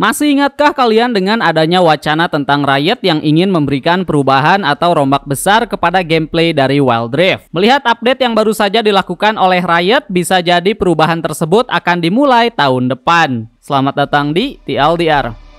Masih ingatkah kalian dengan adanya wacana tentang Riot yang ingin memberikan perubahan atau rombak besar kepada gameplay dari Wild Rift? Melihat update yang baru saja dilakukan oleh Riot, bisa jadi perubahan tersebut akan dimulai tahun depan. Selamat datang di TLDR.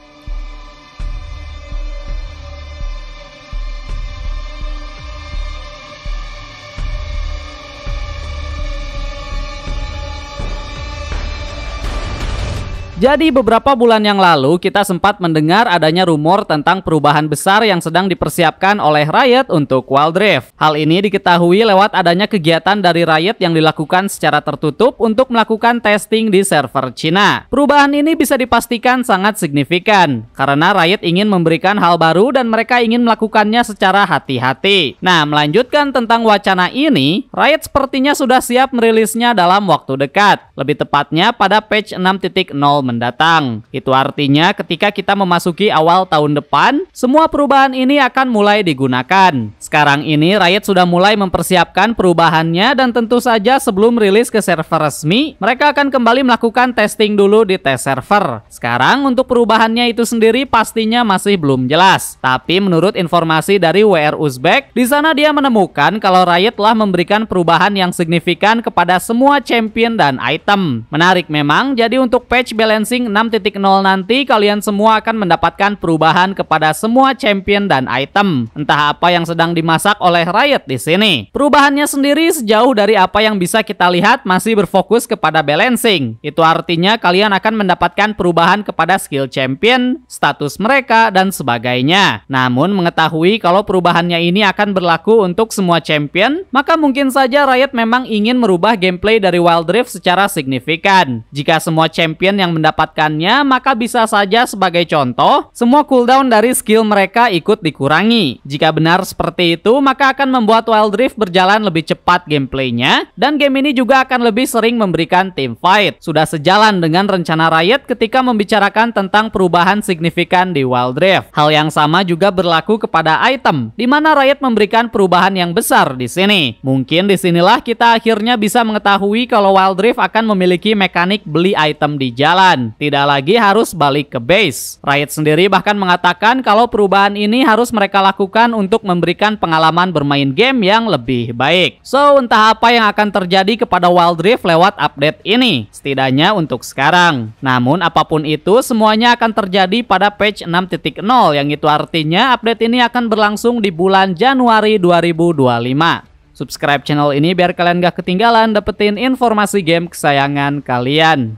Jadi beberapa bulan yang lalu kita sempat mendengar adanya rumor tentang perubahan besar yang sedang dipersiapkan oleh Riot untuk Wild Rift. Hal ini diketahui lewat adanya kegiatan dari Riot yang dilakukan secara tertutup untuk melakukan testing di server Cina. Perubahan ini bisa dipastikan sangat signifikan karena Riot ingin memberikan hal baru dan mereka ingin melakukannya secara hati-hati. Nah, melanjutkan tentang wacana ini, Riot sepertinya sudah siap merilisnya dalam waktu dekat. Lebih tepatnya pada patch 6.0 mendatang. Itu artinya ketika kita memasuki awal tahun depan, semua perubahan ini akan mulai digunakan. Sekarang ini Riot sudah mulai mempersiapkan perubahannya dan tentu saja sebelum rilis ke server resmi, mereka akan kembali melakukan testing dulu di tes server. Sekarang untuk perubahannya itu sendiri pastinya masih belum jelas. Tapi menurut informasi dari WR Uzbek, di sana dia menemukan kalau Riot telah memberikan perubahan yang signifikan kepada semua champion dan item. Menarik memang, jadi untuk patch balance Cleansing 6.0 nanti kalian semua akan mendapatkan perubahan kepada semua champion dan item. Entah apa yang sedang dimasak oleh Riot di sini. Perubahannya sendiri sejauh dari apa yang bisa kita lihat masih berfokus kepada balancing. Itu artinya kalian akan mendapatkan perubahan kepada skill champion, status mereka, dan sebagainya. Namun mengetahui kalau perubahannya ini akan berlaku untuk semua champion, maka mungkin saja Riot memang ingin merubah gameplay dari Wild Rift secara signifikan. Jika semua champion yang mendapatkan mendapatkannya, maka bisa saja sebagai contoh, semua cooldown dari skill mereka ikut dikurangi. Jika benar seperti itu, maka akan membuat Wild Rift berjalan lebih cepat gameplaynya, dan game ini juga akan lebih sering memberikan team fight. Sudah sejalan dengan rencana Riot ketika membicarakan tentang perubahan signifikan di Wild Rift. Hal yang sama juga berlaku kepada item, di mana Riot memberikan perubahan yang besar di sini. Mungkin disinilah kita akhirnya bisa mengetahui kalau Wild Rift akan memiliki mekanik beli item di jalan tidak lagi harus balik ke base. Riot sendiri bahkan mengatakan kalau perubahan ini harus mereka lakukan untuk memberikan pengalaman bermain game yang lebih baik. So, entah apa yang akan terjadi kepada Wild Rift lewat update ini, setidaknya untuk sekarang. Namun, apapun itu, semuanya akan terjadi pada patch 6.0, yang itu artinya update ini akan berlangsung di bulan Januari 2025. Subscribe channel ini biar kalian gak ketinggalan dapetin informasi game kesayangan kalian.